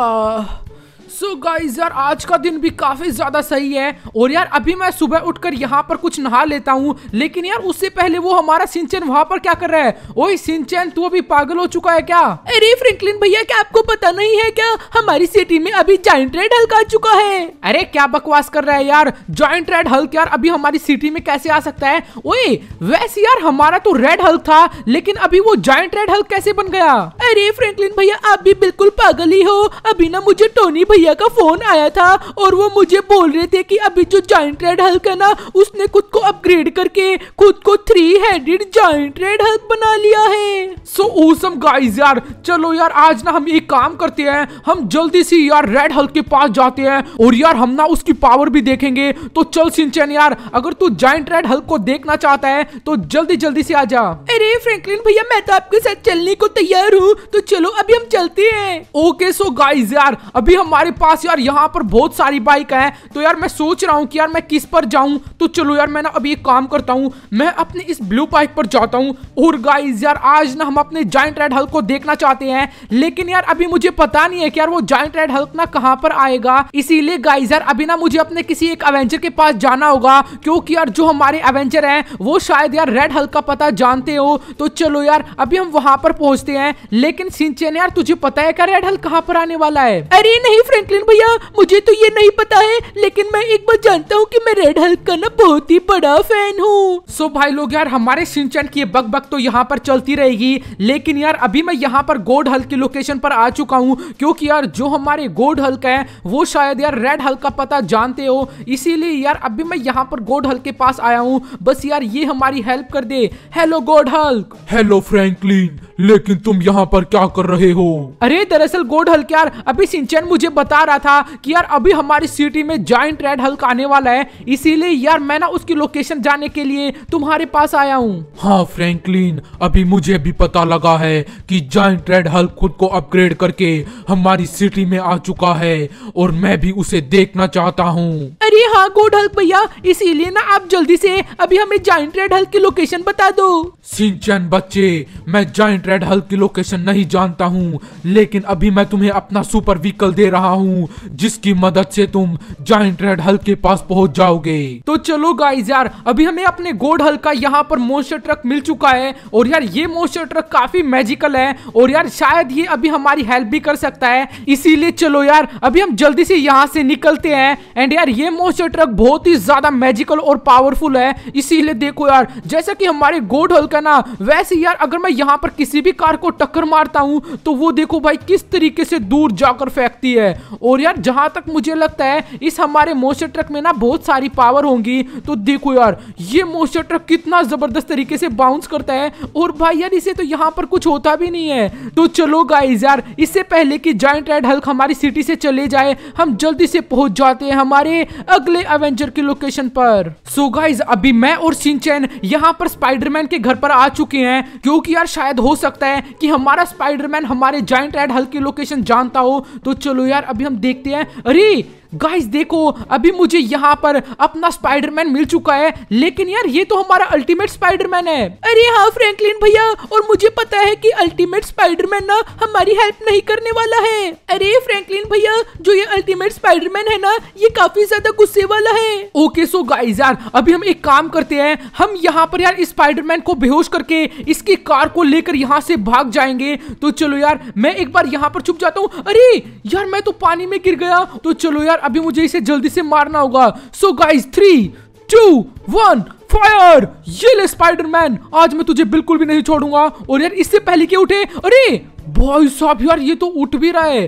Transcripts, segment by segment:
सो so guys यार आज का दिन भी काफ़ी ज़्यादा सही है और यार अभी मैं सुबह उठकर यहाँ पर कुछ नहा लेता हूँ लेकिन यार उससे पहले वो हमारा सिंचन वहाँ पर क्या कर रहा है ओए सिंचन तू अभी पागल हो चुका है क्या अरे फ्रैंकलिन भैया क्या आपको पता नहीं है क्या हमारी सिटी में अभी ज्वाइंट रेड हल्क आ चुका है अरे क्या बकवास कर रहा है यार ज्वाइंट रेड हल्क यार अभी हमारी सिटी में कैसे आ सकता है ओ वैसे यार हमारा तो रेड हल्क था लेकिन अभी वो ज्वाइंट रेड हल्क कैसे बन गया अरे फ्रैंकलिन भैया आप भी बिल्कुल पागल ही हो अभी ना मुझे टोनी भैया का फोन आया था और वो मुझे बोल रहे थे कि अभी जो जॉइंट रेड हल्क है ना उसने खुद को अपग्रेड करके खुद को three headed giant red Hulk बना लिया है सो ओसम गाइस यार चलो यार आज ना हम एक काम करते हैं हम जल्दी से यार रेड हल्क के पास जाते हैं और यार हम ना उसकी पावर भी देखेंगे तो चल सिंचन यार अगर तू जॉइंट रेड हल्क को देखना चाहता है तो जल्दी जल्दी से आ जा अरे फ्रैंकलिन भैया मैं तो आपके साथ चलने को तैयार हूँ तो चलो अभी हम चलते हैं ओके सो गाइज यार अभी हमारे पास यार यहाँ पर बहुत सारी बाइक है तो यार मैं सोच रहा हूँ कि यार मैं किस पर जाऊँ तो चलो यार मैं ना अभी एक काम करता हूँ मैं अपने इस ब्लू बाइक पर जाता हूँ और गाइज यार आज ना हम अपने जॉइंट रेड हल्क को देखना चाहते हैं लेकिन यार अभी मुझे पता नहीं है कि यार वो जॉइंट रेड हल्क ना कहाँ पर आएगा इसीलिए गाइज यार अभी ना मुझे अपने किसी एक एवेंचर के पास जाना होगा क्योंकि यार जो हमारे एवेंचर है वो शायद यार रेड हल्क का पता जानते हो तो चलो यार अभी हम वहां पर पहुंचते हैं लेकिन सिंचन यार तुझे पता है क्या रेड हल कहाँ पर आने वाला है अरे नहीं फ्रैंकलिन भैया मुझे तो ये नहीं पता है लेकिन मैं एक बार जानता हूँ की मैं रेड हल का ना बहुत ही बड़ा फैन हूँ सो भाई लोग यार हमारे सिंचन की बग बग तो यहाँ पर चलती रहेगी लेकिन यार अभी मैं यहाँ पर गोड हल की लोकेशन पर आ चुका हूँ क्योंकि यार जो हमारे गोड हल्क है वो शायद यार रेड हल का पता जानते हो इसीलिए यार अभी मैं यहाँ पर गोड हल के पास आया हूँ बस यार ये हमारी हेल्प कर दे hello God Hulk hello Franklin लेकिन तुम यहाँ पर पर क्या कर रहे हो अरे दरअसल गोड हल्क यार अभी सिंचन मुझे बता रहा था कि यार अभी हमारी सिटी में जॉइंट रेड हल्क आने वाला है इसीलिए यार मैं ना उसकी लोकेशन जाने के लिए तुम्हारे पास आया हूँ हाँ फ्रैंकलिन अभी मुझे भी पता लगा है कि जॉइंट रेड हल्क खुद को अपग्रेड करके हमारी सिटी में आ चुका है और मैं भी उसे देखना चाहता हूँ अरे हाँ गोड हल्क भैया इसीलिए ना आप जल्दी से अभी हमें जॉइंट रेड हल्क की लोकेशन बता दो सिंचन बच्चे मैं जॉइंट रेड हल्क की लोकेशन नहीं जानता हूँ लेकिन अभी मैं तुम्हें अपना सुपर व्हीकल दे रहा हूँ जिसकी मदद से तुम जॉइंट रेड हल्क के पास पहुंच जाओगे तो चलो गाइज यार अभी हमें अपने गोड हल्क का यहाँ पर मोस्टर ट्रक मिल चुका है और यार ये मोस्टर ट्रक काफी मैजिकल है और यार शायद ये अभी हमारी हेल्प भी कर सकता है इसीलिए चलो यार अभी हम जल्दी से यहाँ से निकलते हैं एंड यार ये मोस्टर ट्रक बहुत ही ज्यादा मैजिकल और पावरफुल है इसीलिए देखो यार जैसा कि हमारे गोड हल्का ना वैसे यार अगर मैं यहाँ पर किसी भी कार को टक्कर मारता हूँ तो वो देखो भाई किस तरीके से दूर जाकर फेंकती है और यार जहां तक मुझे लगता है इस हमारे मोस्टर ट्रक में ना बहुत सारी पावर होंगी तो देखो यार ये मोस्टर ट्रक कितना ज़बरदस्त तरीके से बाउंस करता है और भाई यार इसे तो यहाँ पर कुछ होता भी नहीं है तो चलो गाइज यार इससे पहले की ज्वाइंट रेड हल्क हमारी सिटी से चले जाए हम जल्दी से पहुंच जाते हैं हमारे अगले एवेंजर की लोकेशन पर सो so गाइज अभी मैं और सिंचैन यहाँ पर स्पाइडरमैन के घर पर आ चुके हैं क्योंकि यार शायद हो सकता है कि हमारा हमारा स्पाइडरमैन हमारे जॉइंट एड हल्की लोकेशन जानता हो तो चलो यार अभी हम देखते हैं अरे गाइस देखो अभी मुझे यहाँ पर अपना स्पाइडरमैन मिल चुका है लेकिन यार ये तो हमारा अल्टीमेट स्पाइडरमैन है अरे हाँ फ्रैंकलिन भैया और मुझे पता है कि अल्टीमेट स्पाइडरमैन ना हमारी हेल्प नहीं करने वाला है अरे फ्रैंकलिन भैया जो ये अल्टीमेट स्पाइडरमैन है ना ये काफी ज्यादा गुस्से वाला है ओके सो गाइज यार अभी हम एक काम करते हैं हम यहाँ पर यार स्पाइडरमैन को बेहोश करके इसकी कार को लेकर यहाँ से भाग जाएंगे तो चलो यार मैं एक बार यहाँ पर छुप जाता हूँ अरे यार मैं तो पानी में गिर गया तो चलो यार यार अभी मुझे इसे जल्दी से मारना होगा so guys three two one fire ये ले स्पाइडरमैन आज मैं तुझे बिल्कुल भी नहीं छोड़ूंगा और यार इससे पहले क्या उठे अरे बॉय साहब यार ये तो उठ भी रहा है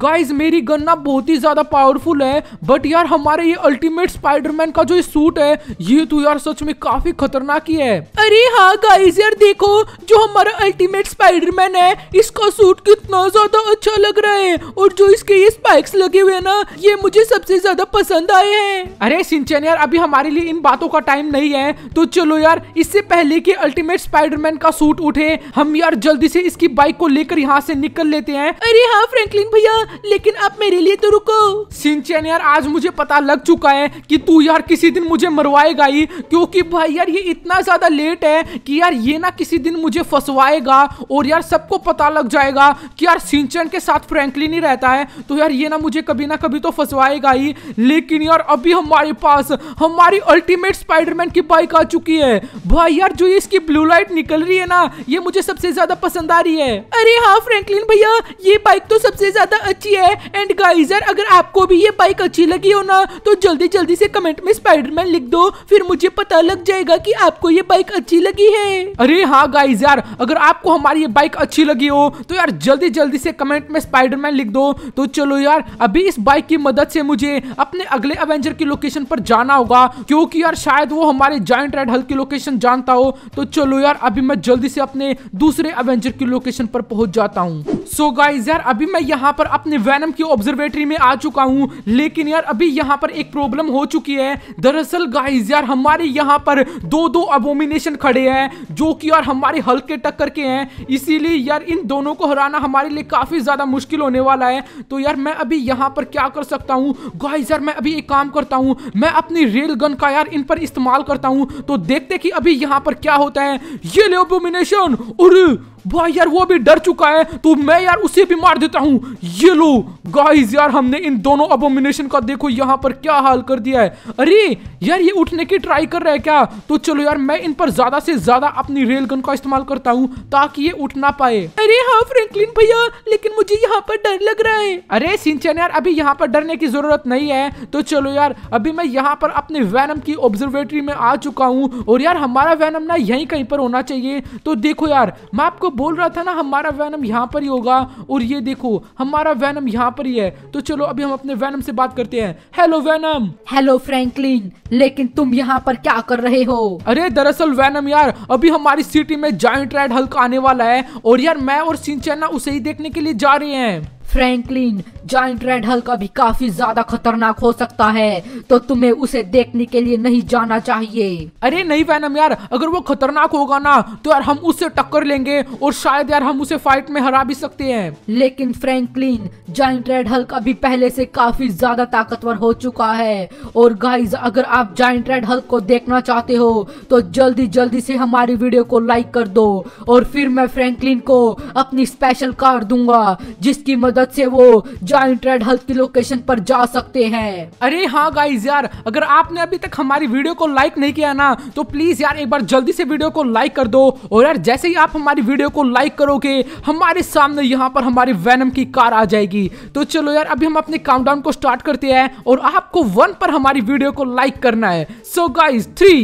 गाइज मेरी गन ना बहुत ही ज्यादा पावरफुल है बट यार हमारे ये अल्टीमेट स्पाइडरमैन का जो सूट है ये तो यार सच में काफी खतरनाक ही है अरे हाँ गाइज यार देखो जो हमारा अल्टीमेट स्पाइडरमैन है इसका सूट कितना ज्यादा अच्छा लग रहा है और जो इसके ये स्पाइक्स लगे हुए ना ये मुझे सबसे ज्यादा पसंद आए हैं अरे सिंचन यार अभी हमारे लिए इन बातों का टाइम नहीं है तो चलो यार इससे पहले की अल्टीमेट स्पाइडरमैन का सूट उठे हम यार जल्दी से इसकी बाइक को लेकर यहाँ से निकल लेते हैं अरे हाँ फ्रेंकलिन भैया लेकिन अब मेरे लिए तो रुको सिंचन यार आज मुझे पता लग चुका है कि तू यार किसी दिन मुझे मरवाएगा ही क्योंकि भाई यार ये इतना ज्यादा लेट है कि यार ये ना किसी दिन मुझे फंसवाएगा और यार सबको पता लग जाएगा कि यार सिंचन के साथ फ्रेंकली नहीं रहता है तो यार ये ना मुझे कभी ना कभी तो फंसवाएगा ही लेकिन यार अभी हमारे पास हमारी अल्टीमेट स्पाइडरमैन की बाइक आ चुकी है भाई यार जो इसकी ब्लू लाइट निकल रही है ना ये मुझे सबसे ज्यादा पसंद आ रही है अरे हाँ फ्रेंकलिन भैया ये बाइक तो सबसे ज्यादा अच्छी है एंड गाइजर अगर आपको भी ये बाइक अच्छी लगी हो ना तो जल्दी जल्दी से कमेंट में स्पाइडरमैन लिख दो फिर मुझे पता लग जाएगा कि आपको ये बाइक अच्छी लगी है अरे हाँ गाइज यार अगर आपको हमारी ये बाइक अच्छी लगी हो तो यार जल्दी जल्दी से कमेंट में स्पाइडरमैन लिख दो तो चलो यार अभी इस बाइक की मदद से मुझे अपने अगले एवेंजर की लोकेशन पर जाना होगा क्योंकि यार शायद वो हमारे जॉइंट रेड हल की लोकेशन जानता हो तो चलो यार अभी मैं जल्दी से अपने दूसरे एवेंजर की लोकेशन पर पहुंच जाता हूँ सो so गाइज यार अभी मैं यहाँ पर अपने वैनम की ऑब्जर्वेटरी में आ चुका हूँ लेकिन यार अभी यहाँ पर एक प्रॉब्लम हो चुकी है दरअसल गाइज यार हमारे यहाँ पर दो दो अबोमिनेशन खड़े हैं जो कि यार हमारे हल्के टक्कर के हैं इसीलिए यार इन दोनों को हराना हमारे लिए काफी ज्यादा मुश्किल होने वाला है तो यार मैं अभी यहाँ पर क्या कर सकता हूँ गाइज यार मैं अभी एक काम करता हूँ मैं अपनी रेल गन का यार इन पर इस्तेमाल करता हूँ तो देखते कि अभी यहाँ पर क्या होता है ये ले अबोमिनेशन और भाई यार वो भी डर चुका है तो मैं यार उसे भी मार देता हूँ ये लो गाइस यार हमने इन दोनों अबोमिनेशन का देखो यहाँ पर क्या हाल कर दिया है अरे यार ये उठने की ट्राई कर रहा है क्या तो चलो यार मैं इन पर ज्यादा से ज्यादा अपनी रेल गन का इस्तेमाल करता हूँ ताकि ये उठ ना पाए अरे हाँ फ्रेंकलिन भैया लेकिन मुझे यहाँ पर डर लग रहा है अरे सिंचन यार अभी यहाँ पर डरने की जरूरत नहीं है तो चलो यार अभी मैं यहाँ पर अपने वैनम की ऑब्जर्वेटरी में आ चुका हूँ और यार हमारा वैनम ना यही कहीं पर होना चाहिए तो देखो यार मैं आपको बोल रहा था ना हमारा वैनम यहाँ पर ही होगा और ये देखो हमारा वैनम यहाँ पर ही है तो चलो अभी हम अपने वैनम से बात करते हैं हेलो वैनम हेलो फ्रैंकलिन लेकिन तुम यहाँ पर क्या कर रहे हो अरे दरअसल वैनम यार अभी हमारी सिटी में जॉइंट राइड हल्का आने वाला है और यार मैं और सिंचन ना उसे ही देखने के लिए जा रहे हैं फ्रैंकलिन जॉइंट रेड हल का भी काफी ज्यादा खतरनाक हो सकता है तो तुम्हें उसे देखने के लिए नहीं जाना चाहिए अरे नहीं वैनम यार अगर वो खतरनाक होगा ना तो यार हम उससे टक्कर लेंगे और शायद यार हम उसे फाइट में हरा भी सकते हैं लेकिन फ्रैंकलिन जॉइंट रेड हल्क भी पहले से काफी ज्यादा ताकतवर हो चुका है और गाइज अगर आप जॉइंट रेड हल्क को देखना चाहते हो तो जल्दी जल्दी से हमारी वीडियो को लाइक कर दो और फिर मैं फ्रेंकलिन को अपनी स्पेशल कार दूंगा जिसकी मदद मदद से वो जॉइंट रेड हल्क की लोकेशन पर जा सकते हैं अरे हाँ गाइज यार अगर आपने अभी तक हमारी वीडियो को लाइक नहीं किया ना तो प्लीज यार एक बार जल्दी से वीडियो को लाइक कर दो और यार जैसे ही आप हमारी वीडियो को लाइक करोगे हमारे सामने यहाँ पर हमारी वैनम की कार आ जाएगी तो चलो यार अभी हम अपने काउंटडाउन को स्टार्ट करते हैं और आपको वन पर हमारी वीडियो को लाइक करना है so guys three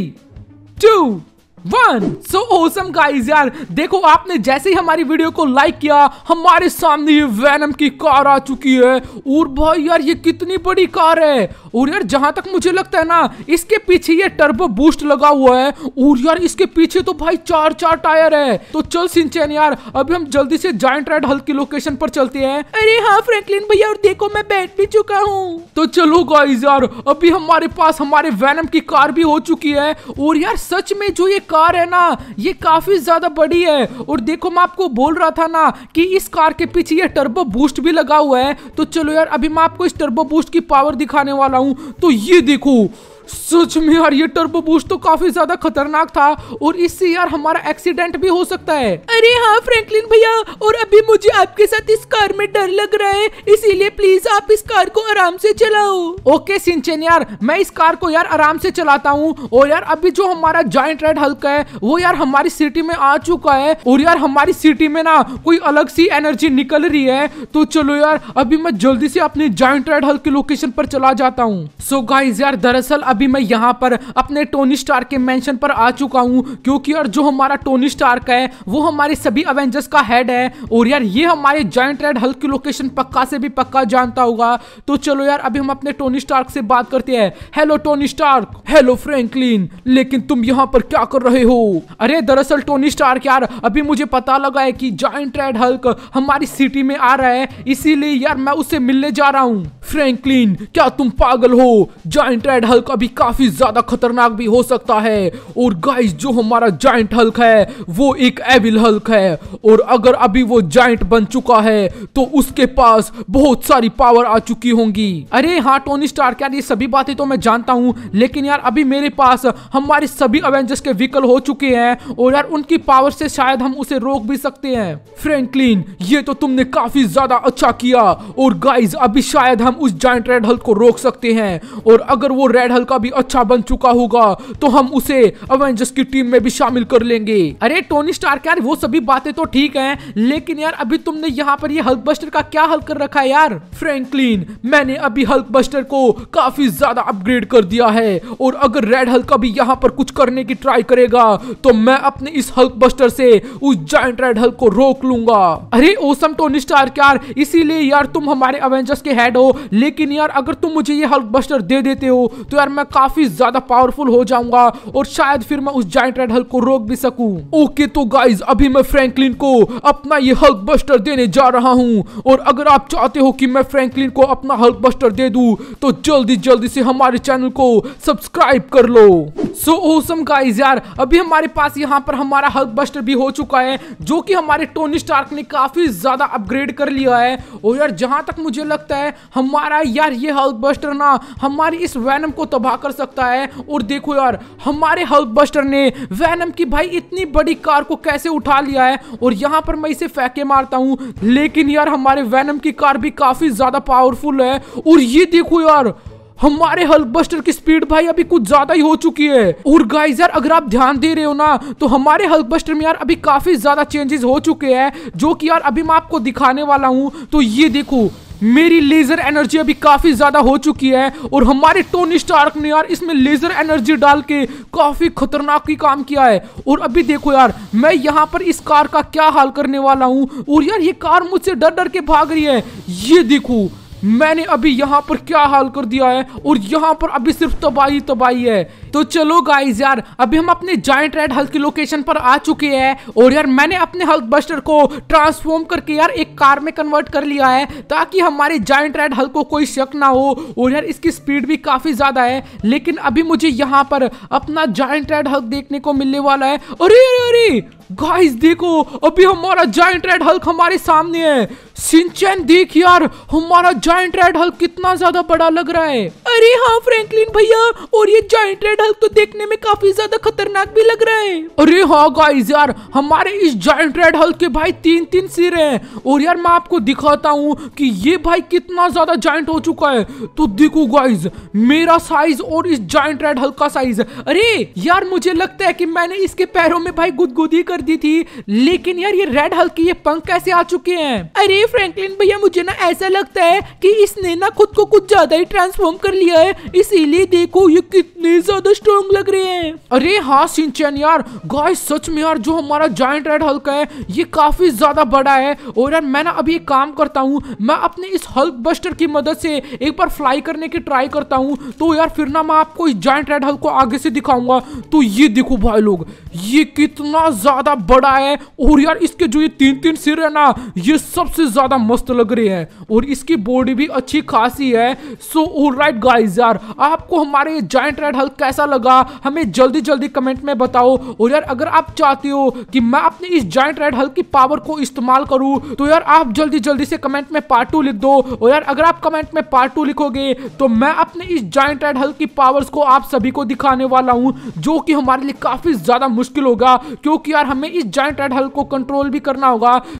two one so awesome guys यार देखो आपने जैसे ही हमारी वीडियो को लाइक किया हमारे सामने ये वैनम की कार आ चुकी है और भाई यार ये कितनी बड़ी कार है और यार जहां तक मुझे लगता है ना इसके पीछे ये टर्बो बूस्ट लगा हुआ है और यार इसके पीछे तो भाई चार चार टायर है तो चल सिंचन यार अभी हम जल्दी से जॉइंट राइड हल की लोकेशन पर चलते हैं अरे हाँ फ्रेंकलिन भैया और देखो मैं बैठ भी चुका हूँ तो चलो गाइज यार अभी हमारे पास हमारे वैनम की कार भी हो चुकी है और यार सच में जो ये कार है ना ये काफी ज्यादा बड़ी है और देखो मैं आपको बोल रहा था ना कि इस कार के पीछे ये टर्बो बूस्ट भी लगा हुआ है तो चलो यार अभी मैं आपको इस टर्बो बूस्ट की पावर दिखाने वाला हूँ तो ये देखो सच में यार ये टर्बो बूस्ट तो काफी ज्यादा खतरनाक था और इससे यार हमारा एक्सीडेंट भी हो सकता है अरे हाँ फ्रैंकलिन भैया और अभी मुझे आपके साथ इस कार में डर लग रहा है इसीलिए प्लीज आप इस कार को आराम से चलाओ ओके सिंचन यार मैं इस कार को यार आराम से चलाता हूँ और यार अभी जो हमारा जॉइंट रेड हल्क है वो यार हमारी सिटी में आ चुका है और यार हमारी सिटी में ना कोई अलग सी एनर्जी निकल रही है तो चलो यार अभी मैं जल्दी से अपनी जॉइंट रेड हल्क की लोकेशन पर चला जाता हूँ सो गाइज यार दरअसल अभी मैं यहाँ पर अपने टोनी स्टार के मेंशन पर आ चुका हूँ क्योंकि और जो हमारा टोनी स्टार का है वो हमारे सभी अवेंजर्स का हेड है और यार ये हमारे जॉइंट रेड हल्क की लोकेशन पक्का से भी पक्का जानता होगा तो चलो यार अभी हम अपने टोनी स्टार्क से बात करते हैं hello Tony Stark hello Franklin लेकिन तुम यहाँ पर क्या कर रहे हो अरे दरअसल टोनी स्टार्क यार अभी मुझे पता लगा है कि जॉइंट रेड हल्क हमारी सिटी में आ रहा है इसीलिए यार मैं उसे मिलने जा रहा हूँ फ्रेंकलिन क्या तुम पागल हो जॉइंट रेड हल्क अभी भी काफी ज्यादा खतरनाक भी हो सकता है और गाइस जो हमारा जाइंट हल्क है वो एक एविल हल्क है और अगर अभी वो जाइंट बन चुका है तो उसके पास बहुत सारी पावर आ चुकी होंगी अरे हाँ टोनी स्टार क्या ये सभी बातें तो मैं जानता हूँ लेकिन यार अभी मेरे पास हमारे सभी अवेंजर्स के व्हीकल हो चुके हैं और यार उनकी पावर से शायद हम उसे रोक भी सकते हैं फ्रेंकलिन ये तो तुमने काफी ज्यादा अच्छा किया और गाइज अभी शायद हम उस जाइंट रेड हल्क को रोक सकते हैं और अगर वो रेड हल्क भी अच्छा बन चुका होगा तो हम उसे अवेंजर्स की टीम में भी शामिल कर लेंगे अरे टोनी स्टार्क यार वो सभी बातें तो ठीक है लेकिन यार अभी तुमने यहाँ पर ये हल्क बस्टर का क्या हल कर रखा है यार फ्रेंकलिन मैंने अभी हल्क बस्टर को काफी ज्यादा अपग्रेड कर दिया है और अगर रेड हल्क अभी यहाँ पर कुछ करने की ट्राई करेगा तो मैं अपने इस हल्क बस्टर से उस जॉइंट रेड हल्क को रोक लूंगा अरे ओसम टोनी स्टार्क यार इसीलिए यार तुम हमारे अवेंजर्स के हेड हो लेकिन यार अगर तुम मुझे ये हल्क बस्टर दे देते हो तो यार मैं काफी ज्यादा पावरफुल हो जाऊंगा और शायद फिर मैं उस जाइंट रेड हल्क को रोक भी सकूं ओके तो गाइज अभी मैं फ्रैंकलिन को अपना ये हल्क बस्टर देने जा रहा हूँ और अगर आप चाहते हो कि मैं फ्रैंकलिन को अपना हल्क बस्टर दे दू तो जल्दी जल्दी से हमारे चैनल को सब्सक्राइब कर लो सो ओसम गाइज यार अभी हमारे पास यहाँ पर हमारा हल्क बस्टर भी हो चुका है जो कि हमारे टोनी स्टार्क ने काफी ज्यादा अपग्रेड कर लिया है और यार जहां तक मुझे लगता है हमारा यार ये हल्क बस्टर ना हमारी इस वैनम को तबाह तबाह कर सकता है और देखो यार हमारे हल्क बस्टर ने वैनम की भाई इतनी बड़ी कार को कैसे उठा लिया है और यहाँ पर मैं इसे फेंके मारता हूँ लेकिन यार हमारे वैनम की कार भी काफी ज्यादा पावरफुल है और ये देखो यार हमारे हल्क बस्टर की स्पीड भाई अभी कुछ ज्यादा ही हो चुकी है और गाइस यार अगर आप ध्यान दे रहे हो ना तो हमारे हल्क बस्टर में यार अभी काफी ज्यादा चेंजेस हो चुके हैं जो कि यार अभी मैं आपको दिखाने वाला हूँ तो ये देखो मेरी लेजर एनर्जी अभी काफी ज्यादा हो चुकी है और हमारे टोनी स्टार्क ने यार इसमें लेजर एनर्जी डाल के काफी खतरनाक ही काम किया है और अभी देखो यार मैं यहाँ पर इस कार का क्या हाल करने वाला हूँ और यार ये कार मुझसे डर डर के भाग रही है ये देखो मैंने अभी यहाँ पर क्या हाल कर दिया है और यहाँ पर अभी सिर्फ तबाही तबाही है तो चलो गाइज यार अभी हम अपने जॉइंट रेड हल्क की लोकेशन पर आ चुके हैं और यार मैंने अपने हल्क बस्टर को ट्रांसफॉर्म करके यार एक कार में कन्वर्ट कर लिया है ताकि हमारे जॉइंट रेड हल्क को कोई शक ना हो और यार इसकी स्पीड भी काफ़ी ज़्यादा है लेकिन अभी मुझे यहाँ पर अपना जॉइंट रेड हल्क देखने को मिलने वाला है अरे अरे अरे गाइस देखो अभी हमारा जॉइंट रेड हल्क हमारे सामने है सिंचन देख यार हमारा जॉइंट रेड हल्क कितना ज्यादा बड़ा लग रहा है अरे हाँ फ्रैंकलिन भैया और ये जॉइंट रेड हल्क तो देखने में काफी ज्यादा खतरनाक भी लग रहा है अरे हाँ गाइस यार हमारे इस जॉइंट रेड हल्क के भाई तीन तीन सिर हैं और यार मैं आपको दिखाता हूँ कि ये भाई कितना ज्यादा जाइंट हो चुका है तो देखो गाइज मेरा साइज और इस जाइंट रेड हल्क का साइज अरे यार मुझे लगता है की मैंने इसके पैरों में भाई गुदगुदी कर कर दी थी लेकिन यार ये रेड हल्क के ये पंख कैसे आ चुके हैं अरे फ्रैंकलिन भैया मुझे ना ऐसा लगता है कि इसने ना खुद को कुछ ज्यादा ही ट्रांसफॉर्म कर लिया है इसीलिए देखो ये कितने ज्यादा स्ट्रॉन्ग लग रहे हैं अरे हाँ सिंचन यार गाय सच में यार जो हमारा जॉइंट रेड हल्क है ये काफी ज्यादा बड़ा है और यार मैं ना अभी एक काम करता हूँ मैं अपने इस हल्क बस्टर की मदद से एक बार फ्लाई करने की ट्राई करता हूँ तो यार फिर ना मैं आपको इस जॉइंट रेड हल्क को आगे से दिखाऊंगा तो ये देखो भाई लोग ये कितना ज्यादा ज्यादा बड़ा है और यार इसके जो ये तीन तीन सिर है ना ये सबसे ज्यादा मस्त लग रही है और इसकी बॉडी भी अच्छी खासी है सो ऑल राइट गाइज यार आपको हमारे ये जाइंट रेड हल्क कैसा लगा हमें जल्दी जल्दी कमेंट में बताओ और यार अगर आप चाहते हो कि मैं अपने इस जाइंट रेड हल्क की पावर को इस्तेमाल करूँ तो यार आप जल्दी जल्दी से कमेंट में पार्ट टू लिख दो और यार अगर आप कमेंट में पार्ट टू लिखोगे तो मैं अपने इस जाइंट रेड हल्क की पावर्स को आप सभी को दिखाने वाला हूँ जो कि हमारे लिए काफी ज्यादा मुश्किल होगा क्योंकि यार हम हमें इस जॉइंट एड हल्क को कंट्रोल भी करना होगा